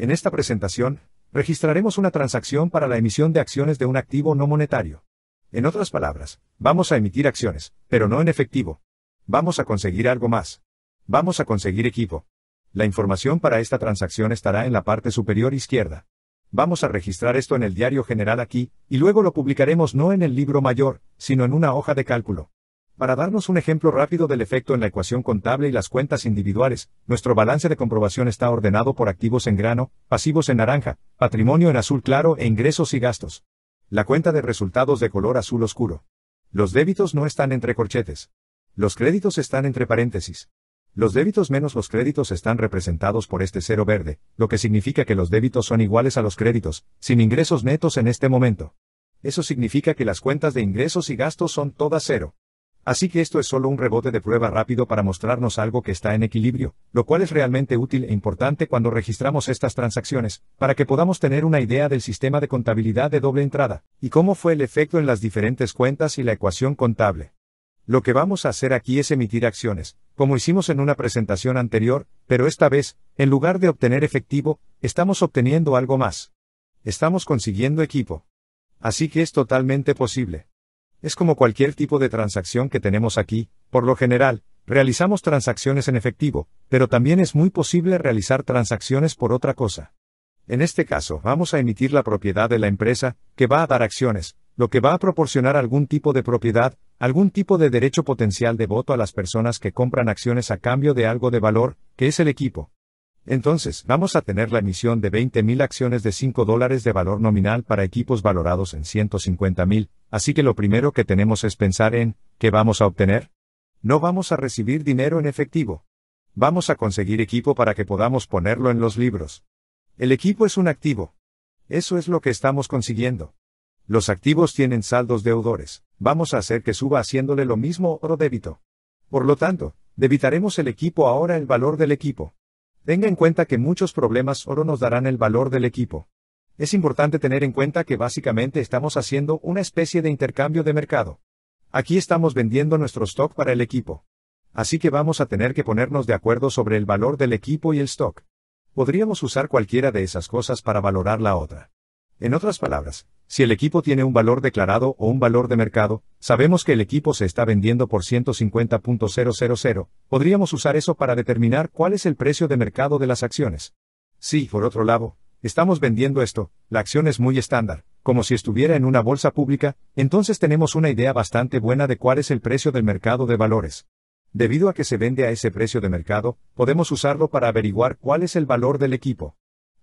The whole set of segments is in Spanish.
En esta presentación, registraremos una transacción para la emisión de acciones de un activo no monetario. En otras palabras, vamos a emitir acciones, pero no en efectivo. Vamos a conseguir algo más. Vamos a conseguir equipo. La información para esta transacción estará en la parte superior izquierda. Vamos a registrar esto en el diario general aquí, y luego lo publicaremos no en el libro mayor, sino en una hoja de cálculo. Para darnos un ejemplo rápido del efecto en la ecuación contable y las cuentas individuales, nuestro balance de comprobación está ordenado por activos en grano, pasivos en naranja, patrimonio en azul claro e ingresos y gastos. La cuenta de resultados de color azul oscuro. Los débitos no están entre corchetes. Los créditos están entre paréntesis. Los débitos menos los créditos están representados por este cero verde, lo que significa que los débitos son iguales a los créditos, sin ingresos netos en este momento. Eso significa que las cuentas de ingresos y gastos son todas cero. Así que esto es solo un rebote de prueba rápido para mostrarnos algo que está en equilibrio, lo cual es realmente útil e importante cuando registramos estas transacciones, para que podamos tener una idea del sistema de contabilidad de doble entrada, y cómo fue el efecto en las diferentes cuentas y la ecuación contable. Lo que vamos a hacer aquí es emitir acciones, como hicimos en una presentación anterior, pero esta vez, en lugar de obtener efectivo, estamos obteniendo algo más. Estamos consiguiendo equipo. Así que es totalmente posible. Es como cualquier tipo de transacción que tenemos aquí, por lo general, realizamos transacciones en efectivo, pero también es muy posible realizar transacciones por otra cosa. En este caso, vamos a emitir la propiedad de la empresa, que va a dar acciones, lo que va a proporcionar algún tipo de propiedad, algún tipo de derecho potencial de voto a las personas que compran acciones a cambio de algo de valor, que es el equipo. Entonces, vamos a tener la emisión de 20.000 acciones de 5 dólares de valor nominal para equipos valorados en 150.000, Así que lo primero que tenemos es pensar en, ¿qué vamos a obtener? No vamos a recibir dinero en efectivo. Vamos a conseguir equipo para que podamos ponerlo en los libros. El equipo es un activo. Eso es lo que estamos consiguiendo. Los activos tienen saldos deudores. Vamos a hacer que suba haciéndole lo mismo oro débito. Por lo tanto, debitaremos el equipo ahora el valor del equipo. Tenga en cuenta que muchos problemas oro nos darán el valor del equipo. Es importante tener en cuenta que básicamente estamos haciendo una especie de intercambio de mercado. Aquí estamos vendiendo nuestro stock para el equipo. Así que vamos a tener que ponernos de acuerdo sobre el valor del equipo y el stock. Podríamos usar cualquiera de esas cosas para valorar la otra. En otras palabras, si el equipo tiene un valor declarado o un valor de mercado, sabemos que el equipo se está vendiendo por 150.000, podríamos usar eso para determinar cuál es el precio de mercado de las acciones. Si, por otro lado, estamos vendiendo esto, la acción es muy estándar, como si estuviera en una bolsa pública, entonces tenemos una idea bastante buena de cuál es el precio del mercado de valores. Debido a que se vende a ese precio de mercado, podemos usarlo para averiguar cuál es el valor del equipo.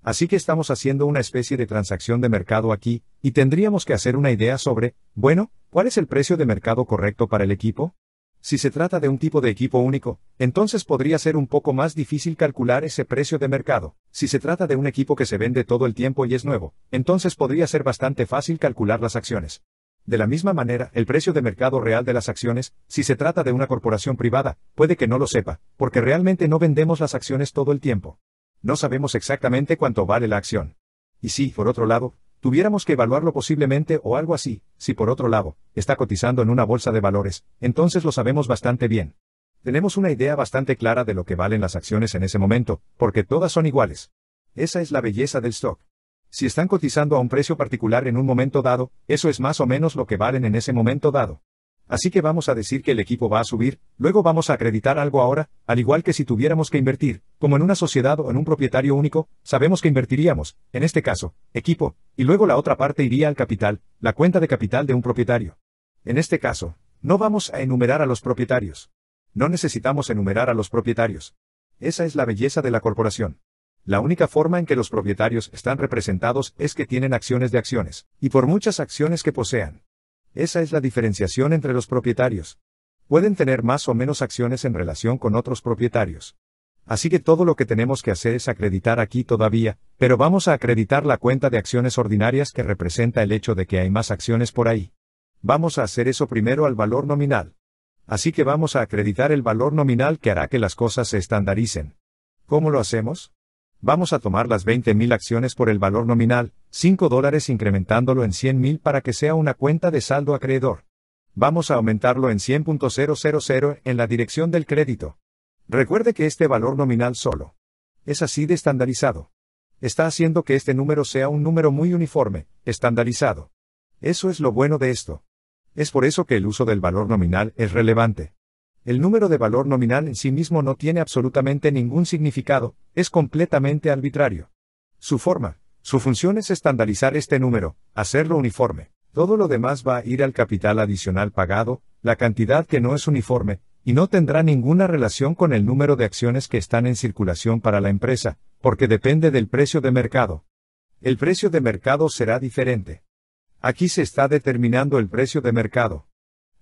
Así que estamos haciendo una especie de transacción de mercado aquí, y tendríamos que hacer una idea sobre, bueno, ¿cuál es el precio de mercado correcto para el equipo? Si se trata de un tipo de equipo único, entonces podría ser un poco más difícil calcular ese precio de mercado. Si se trata de un equipo que se vende todo el tiempo y es nuevo, entonces podría ser bastante fácil calcular las acciones. De la misma manera, el precio de mercado real de las acciones, si se trata de una corporación privada, puede que no lo sepa, porque realmente no vendemos las acciones todo el tiempo. No sabemos exactamente cuánto vale la acción. Y si, por otro lado, tuviéramos que evaluarlo posiblemente o algo así, si por otro lado, está cotizando en una bolsa de valores, entonces lo sabemos bastante bien. Tenemos una idea bastante clara de lo que valen las acciones en ese momento, porque todas son iguales. Esa es la belleza del stock. Si están cotizando a un precio particular en un momento dado, eso es más o menos lo que valen en ese momento dado. Así que vamos a decir que el equipo va a subir, luego vamos a acreditar algo ahora, al igual que si tuviéramos que invertir, como en una sociedad o en un propietario único, sabemos que invertiríamos, en este caso, equipo, y luego la otra parte iría al capital, la cuenta de capital de un propietario. En este caso, no vamos a enumerar a los propietarios. No necesitamos enumerar a los propietarios. Esa es la belleza de la corporación. La única forma en que los propietarios están representados es que tienen acciones de acciones, y por muchas acciones que posean, esa es la diferenciación entre los propietarios. Pueden tener más o menos acciones en relación con otros propietarios. Así que todo lo que tenemos que hacer es acreditar aquí todavía, pero vamos a acreditar la cuenta de acciones ordinarias que representa el hecho de que hay más acciones por ahí. Vamos a hacer eso primero al valor nominal. Así que vamos a acreditar el valor nominal que hará que las cosas se estandaricen. ¿Cómo lo hacemos? Vamos a tomar las 20.000 acciones por el valor nominal, 5 dólares incrementándolo en 100.000 para que sea una cuenta de saldo acreedor. Vamos a aumentarlo en 100.000 en la dirección del crédito. Recuerde que este valor nominal solo es así de estandarizado. Está haciendo que este número sea un número muy uniforme, estandarizado. Eso es lo bueno de esto. Es por eso que el uso del valor nominal es relevante el número de valor nominal en sí mismo no tiene absolutamente ningún significado, es completamente arbitrario. Su forma, su función es estandarizar este número, hacerlo uniforme. Todo lo demás va a ir al capital adicional pagado, la cantidad que no es uniforme, y no tendrá ninguna relación con el número de acciones que están en circulación para la empresa, porque depende del precio de mercado. El precio de mercado será diferente. Aquí se está determinando el precio de mercado.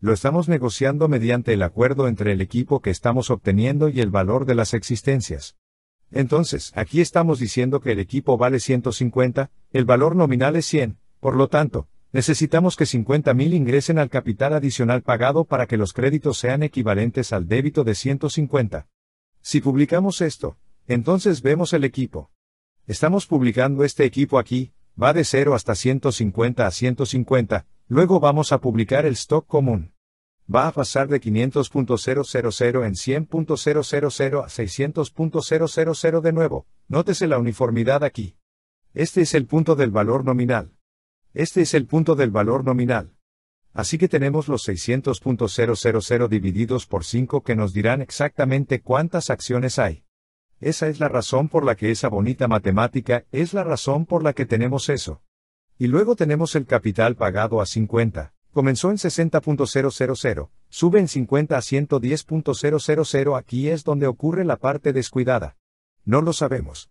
Lo estamos negociando mediante el acuerdo entre el equipo que estamos obteniendo y el valor de las existencias. Entonces, aquí estamos diciendo que el equipo vale 150, el valor nominal es 100, por lo tanto, necesitamos que 50.000 ingresen al capital adicional pagado para que los créditos sean equivalentes al débito de 150. Si publicamos esto, entonces vemos el equipo. Estamos publicando este equipo aquí, va de 0 hasta 150 a 150, Luego vamos a publicar el stock común. Va a pasar de 500.000 en 100.000 a 600.000 de nuevo, nótese la uniformidad aquí. Este es el punto del valor nominal. Este es el punto del valor nominal. Así que tenemos los 600.000 divididos por 5 que nos dirán exactamente cuántas acciones hay. Esa es la razón por la que esa bonita matemática es la razón por la que tenemos eso. Y luego tenemos el capital pagado a 50. Comenzó en 60.000, sube en 50 a 110.000, aquí es donde ocurre la parte descuidada. No lo sabemos.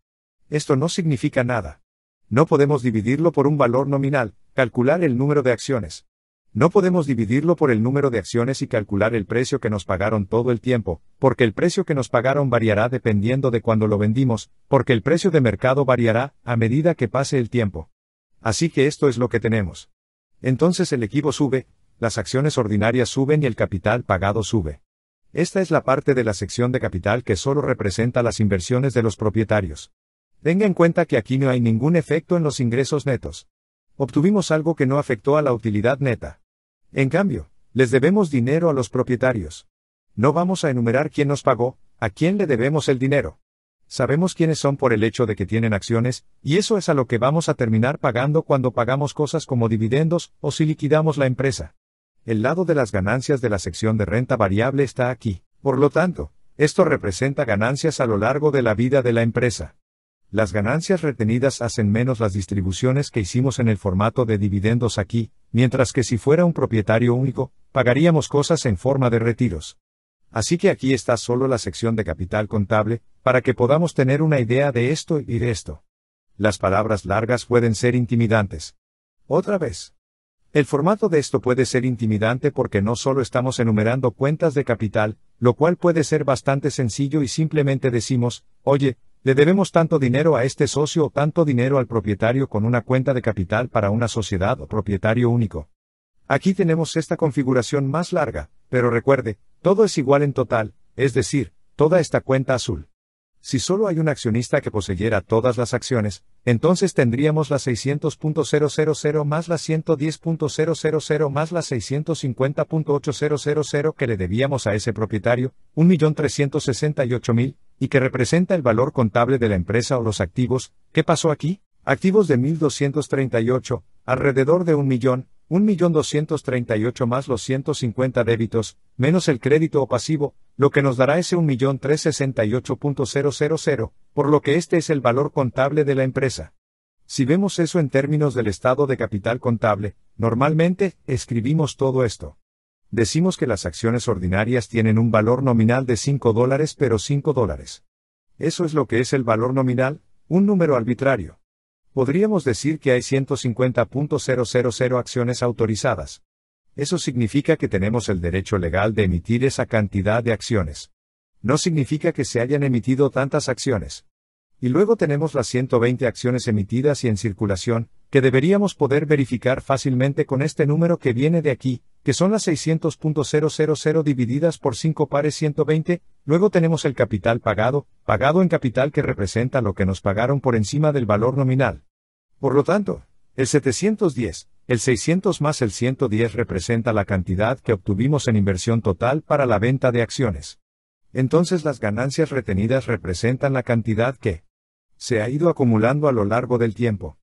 Esto no significa nada. No podemos dividirlo por un valor nominal, calcular el número de acciones. No podemos dividirlo por el número de acciones y calcular el precio que nos pagaron todo el tiempo, porque el precio que nos pagaron variará dependiendo de cuando lo vendimos, porque el precio de mercado variará a medida que pase el tiempo. Así que esto es lo que tenemos. Entonces el equipo sube, las acciones ordinarias suben y el capital pagado sube. Esta es la parte de la sección de capital que solo representa las inversiones de los propietarios. Tenga en cuenta que aquí no hay ningún efecto en los ingresos netos. Obtuvimos algo que no afectó a la utilidad neta. En cambio, les debemos dinero a los propietarios. No vamos a enumerar quién nos pagó, a quién le debemos el dinero. Sabemos quiénes son por el hecho de que tienen acciones, y eso es a lo que vamos a terminar pagando cuando pagamos cosas como dividendos o si liquidamos la empresa. El lado de las ganancias de la sección de renta variable está aquí. Por lo tanto, esto representa ganancias a lo largo de la vida de la empresa. Las ganancias retenidas hacen menos las distribuciones que hicimos en el formato de dividendos aquí, mientras que si fuera un propietario único, pagaríamos cosas en forma de retiros. Así que aquí está solo la sección de capital contable, para que podamos tener una idea de esto y de esto. Las palabras largas pueden ser intimidantes. Otra vez. El formato de esto puede ser intimidante porque no solo estamos enumerando cuentas de capital, lo cual puede ser bastante sencillo y simplemente decimos, oye, le debemos tanto dinero a este socio o tanto dinero al propietario con una cuenta de capital para una sociedad o propietario único. Aquí tenemos esta configuración más larga, pero recuerde, todo es igual en total, es decir, toda esta cuenta azul. Si solo hay un accionista que poseyera todas las acciones, entonces tendríamos las 600.000 más las 110.000 más las 650.8000 que le debíamos a ese propietario, 1.368.000, y que representa el valor contable de la empresa o los activos, ¿qué pasó aquí? Activos de 1.238, alrededor de un millón, 1.238 más los 150 débitos, menos el crédito o pasivo, lo que nos dará ese 1.368.000, por lo que este es el valor contable de la empresa. Si vemos eso en términos del estado de capital contable, normalmente, escribimos todo esto. Decimos que las acciones ordinarias tienen un valor nominal de 5 dólares pero 5 dólares. Eso es lo que es el valor nominal, un número arbitrario. Podríamos decir que hay 150.000 acciones autorizadas. Eso significa que tenemos el derecho legal de emitir esa cantidad de acciones. No significa que se hayan emitido tantas acciones. Y luego tenemos las 120 acciones emitidas y en circulación, que deberíamos poder verificar fácilmente con este número que viene de aquí, que son las 600.000 divididas por 5 pares 120, luego tenemos el capital pagado, pagado en capital que representa lo que nos pagaron por encima del valor nominal. Por lo tanto, el 710, el 600 más el 110 representa la cantidad que obtuvimos en inversión total para la venta de acciones. Entonces las ganancias retenidas representan la cantidad que se ha ido acumulando a lo largo del tiempo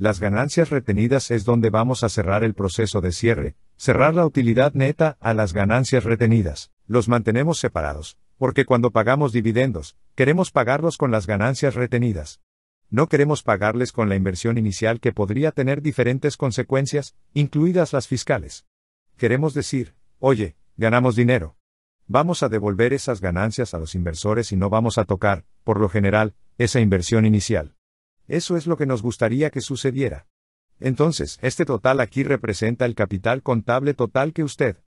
las ganancias retenidas es donde vamos a cerrar el proceso de cierre, cerrar la utilidad neta a las ganancias retenidas. Los mantenemos separados, porque cuando pagamos dividendos, queremos pagarlos con las ganancias retenidas. No queremos pagarles con la inversión inicial que podría tener diferentes consecuencias, incluidas las fiscales. Queremos decir, oye, ganamos dinero. Vamos a devolver esas ganancias a los inversores y no vamos a tocar, por lo general, esa inversión inicial. Eso es lo que nos gustaría que sucediera. Entonces, este total aquí representa el capital contable total que usted